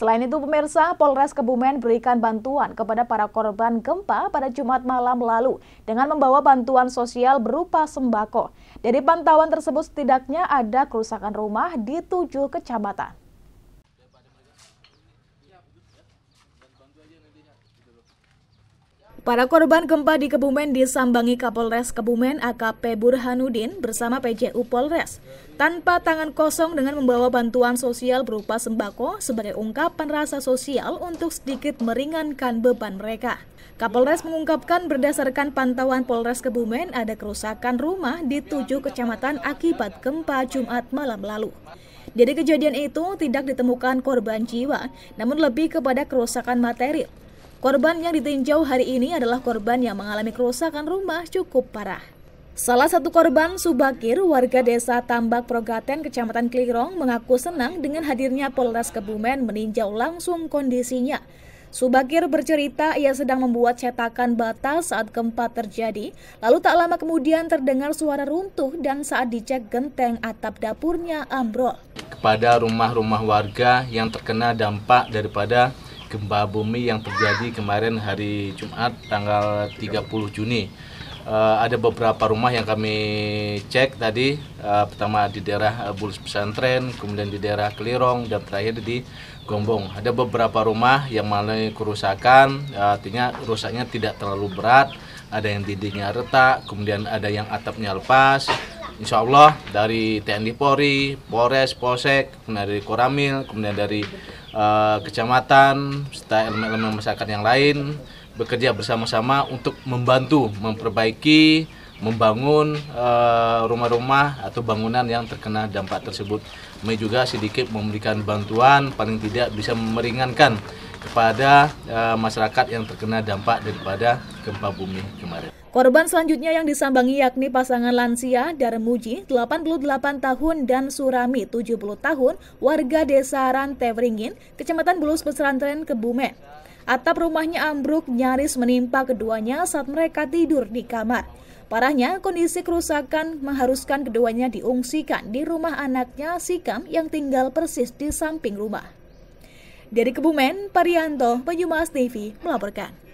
Selain itu, pemirsa, Polres Kebumen berikan bantuan kepada para korban gempa pada Jumat malam lalu dengan membawa bantuan sosial berupa sembako. Dari pantauan tersebut setidaknya ada kerusakan rumah di tujuh kecamatan. Para korban gempa di Kebumen disambangi Kapolres Kebumen AKP Burhanuddin bersama PJU Polres tanpa tangan kosong dengan membawa bantuan sosial berupa sembako sebagai ungkapan rasa sosial untuk sedikit meringankan beban mereka. Kapolres mengungkapkan berdasarkan pantauan Polres Kebumen ada kerusakan rumah di tujuh kecamatan akibat gempa Jumat malam lalu. Jadi kejadian itu tidak ditemukan korban jiwa, namun lebih kepada kerusakan material Korban yang ditinjau hari ini adalah korban yang mengalami kerusakan rumah cukup parah. Salah satu korban, Subakir, warga desa Tambak Progaten, Kecamatan Klirong, mengaku senang dengan hadirnya Polres Kebumen meninjau langsung kondisinya. Subakir bercerita ia sedang membuat cetakan bata saat gempa terjadi, lalu tak lama kemudian terdengar suara runtuh dan saat dicek genteng atap dapurnya ambrol. Kepada rumah-rumah warga yang terkena dampak daripada gempa bumi yang terjadi kemarin hari Jumat tanggal 30 Juni. Uh, ada beberapa rumah yang kami cek tadi, uh, pertama di daerah eh, Bulus Pesantren, kemudian di daerah Kelirong, dan terakhir di Gombong. Ada beberapa rumah yang mengalami kerusakan, artinya rusaknya tidak terlalu berat, ada yang dindingnya retak, kemudian ada yang atapnya lepas, insya Allah dari TNI Polri, Polres, Polsek, kemudian dari Koramil, kemudian dari Eh, kecamatan serta elemen-elemen masyarakat yang lain bekerja bersama-sama untuk membantu memperbaiki membangun eh, rumah-rumah atau bangunan yang terkena dampak tersebut. Kami juga sedikit memberikan bantuan paling tidak bisa meringankan kepada uh, masyarakat yang terkena dampak daripada gempa bumi kemarin. Korban selanjutnya yang disambangi yakni pasangan lansia Darmuji 88 tahun dan Surami 70 tahun warga desa Ranteveringin, kecamatan Bulus Pesantren Kebumen. Atap rumahnya ambruk nyaris menimpa keduanya saat mereka tidur di kamar. Parahnya, kondisi kerusakan mengharuskan keduanya diungsikan di rumah anaknya Sikam yang tinggal persis di samping rumah. Dari Kebumen, Parianto, Banyumas TV melaporkan.